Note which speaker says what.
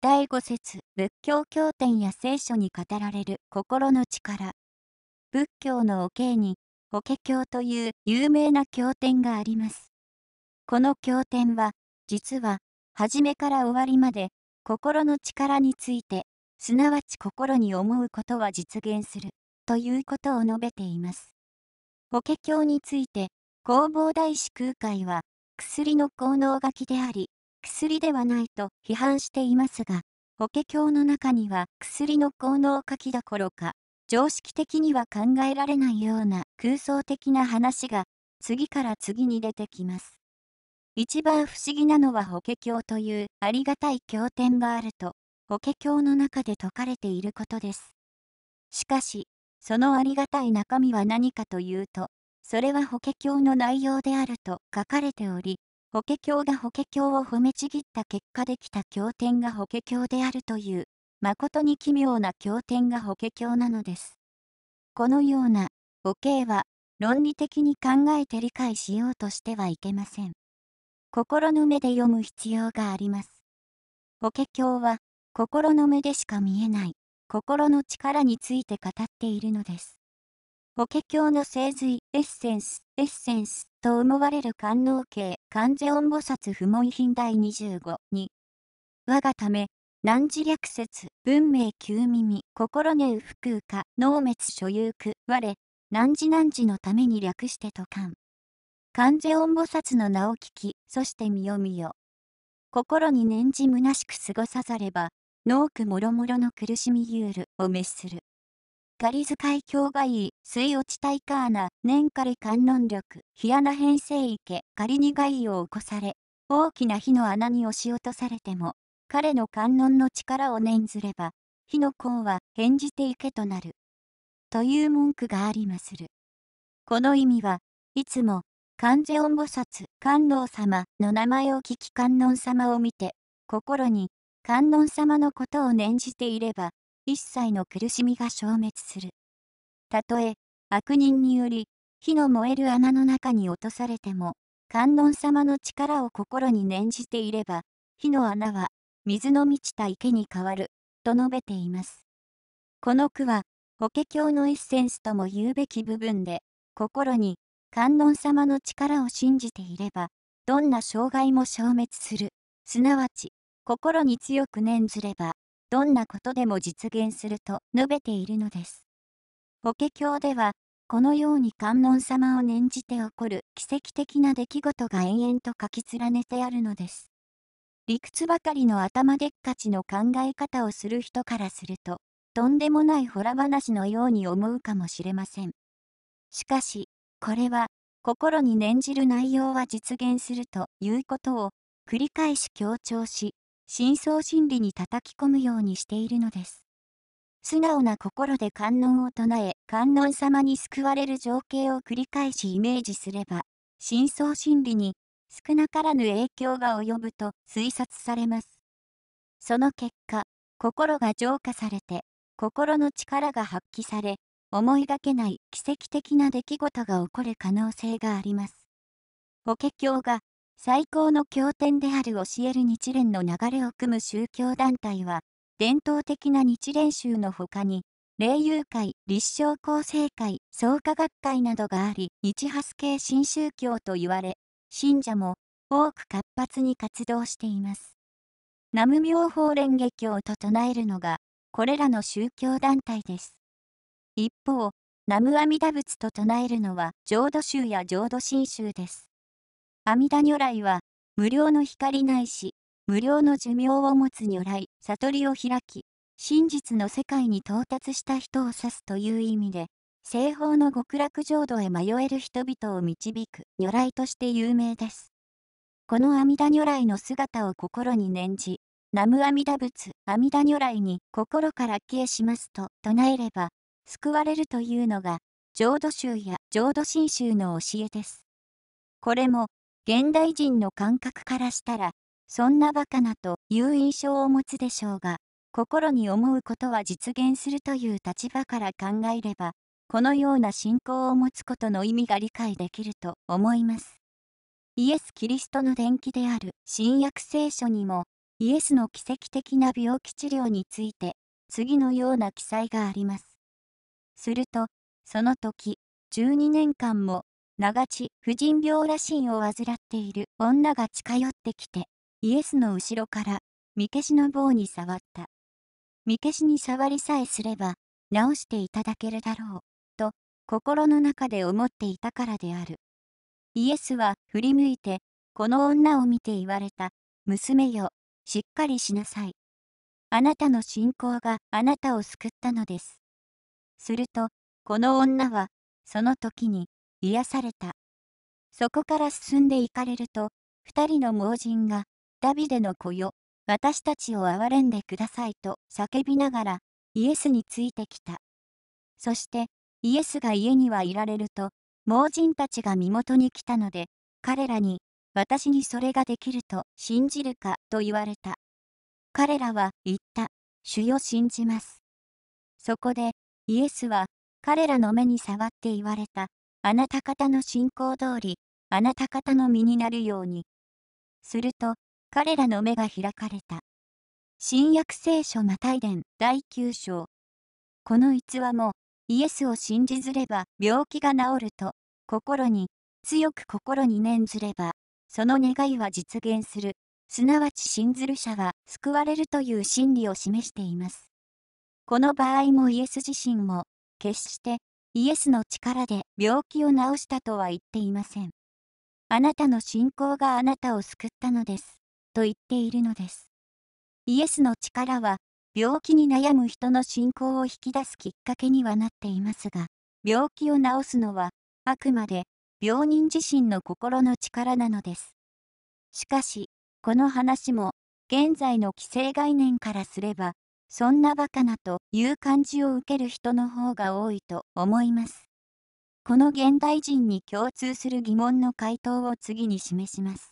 Speaker 1: 第5節仏教経典や聖書に語られる心の力仏教のお経に法華経という有名な経典がありますこの経典は実は初めから終わりまで心の力についてすなわち心に思うことは実現するということを述べています法華経について弘法大師空海は薬の効能書きであり薬ではないと批判していますが、法華経の中には薬の効能書きどころか、常識的には考えられないような空想的な話が次から次に出てきます。一番不思議なのは法華経というありがたい経典があると、法華経の中で説かれていることです。しかし、そのありがたい中身は何かというと、それは法華経の内容であると書かれており、法華経が法華経を褒めちぎった結果できた経典が法華経であるという、まことに奇妙な経典が法華経なのです。このような、法華は、論理的に考えて理解しようとしてはいけません。心の目で読む必要があります。法華経は、心の目でしか見えない、心の力について語っているのです。法華経の精髄、エッセンス、エッセンスと思われる官能系関ジ音菩薩不問品第25に、我がため、何時略説、文明旧耳、心根不空か、能滅所有区、我、何時何時のために略してとかん。関ジ音菩薩の名を聞き、そして見よ見よ。心に念じなしく過ごさざれば、農苦もろもろの苦しみゆうるを滅する。ガリズ海峡がいい、水落ちたいかーな、年狩り観音力、ヒアナ編成池、仮に害を起こされ、大きな火の穴に押し落とされても、彼の観音の力を念ずれば、火の甲は返じて池となる。という文句がありまする。この意味はいつも観世音菩薩観音様の名前を聞き観音様を見て心に観音様のことを念じていれば一切の苦しみが消滅する。たとえ、悪人により、火の燃える穴の中に落とされても、観音様の力を心に念じていれば、火の穴は、水の満ちた池に変わる、と述べています。この句は、法華経のエッセンスとも言うべき部分で、心に、観音様の力を信じていれば、どんな障害も消滅する、すなわち、心に強く念ずれば、どんなことでも実現すると述べているのです。法華経では、このように観音様を念じて起こる奇跡的な出来事が延々と書き連ねてあるのです。理屈ばかりの頭でっかちの考え方をする人からすると、とんでもないほら話のように思うかもしれません。しかし、これは、心に念じる内容は実現するということを繰り返し強調し、深層心理に叩き込むようにしているのです。素直な心で観音を唱え、観音様に救われる情景を繰り返しイメージすれば、深層心理に少なからぬ影響が及ぶと推察されます。その結果、心が浄化されて、心の力が発揮され、思いがけない奇跡的な出来事が起こる可能性があります。法華経が最高の経典である教える日蓮の流れを組む宗教団体は、伝統的な日蓮宗の他に、霊友会、立正厚生会、創価学会などがあり、日発系新宗教と言われ、信者も多く活発に活動しています。南無妙法蓮華経と唱えるのが、これらの宗教団体です。一方、南無阿弥陀仏と唱えるのは浄土宗や浄土真宗です。阿弥陀如来は、無料の光ないし、無料の寿命を持つ如来、悟りを開き、真実の世界に到達した人を指すという意味で、西方の極楽浄土へ迷える人々を導く如来として有名です。この阿弥陀如来の姿を心に念じ、南無阿弥陀仏、阿弥陀如来に心から帰依しますと唱えれば、救われるというのが、浄土宗や浄土真宗の教えです。これも、現代人の感覚からしたら、そんなバカなという印象を持つでしょうが、心に思うことは実現するという立場から考えれば、このような信仰を持つことの意味が理解できると思います。イエス・キリストの伝記である新約聖書にも、イエスの奇跡的な病気治療について、次のような記載があります。すると、その時、12年間も長地、婦人病らしいを患っている女が近寄ってきて、イエスの後ろから、み消しの棒に触った。み消しに触りさえすれば、治していただけるだろう、と、心の中で思っていたからである。イエスは振り向いて、この女を見て言われた、娘よ、しっかりしなさい。あなたの信仰があなたを救ったのです。すると、この女は、その時に、癒された。そこから進んで行かれると、二人の盲人が、ダビデの子よ、私たちを憐れんでくださいと叫びながら、イエスについてきた。そして、イエスが家にはいられると、盲人たちが身元に来たので、彼らに、私にそれができると信じるかと言われた。彼らは言った、主よ信じます。そこで、イエスは、彼らの目に触って言われた、あなた方の信仰通り、あなた方の身になるように。すると、彼らの目が開かれた。新約聖書マタイ伝第9章。この逸話も、イエスを信じずれば病気が治ると、心に、強く心に念ずれば、その願いは実現する、すなわち信ずる者は救われるという真理を示しています。この場合もイエス自身も、決してイエスの力で病気を治したとは言っていません。あなたの信仰があなたを救ったのです、と言っているのです。イエスの力は、病気に悩む人の信仰を引き出すきっかけにはなっていますが、病気を治すのは、あくまで病人自身の心の力なのです。しかし、この話も、現在の既成概念からすれば、そんなバカなという感じを受ける人の方が多いと思います。この現代人に共通する疑問の回答を次に示します。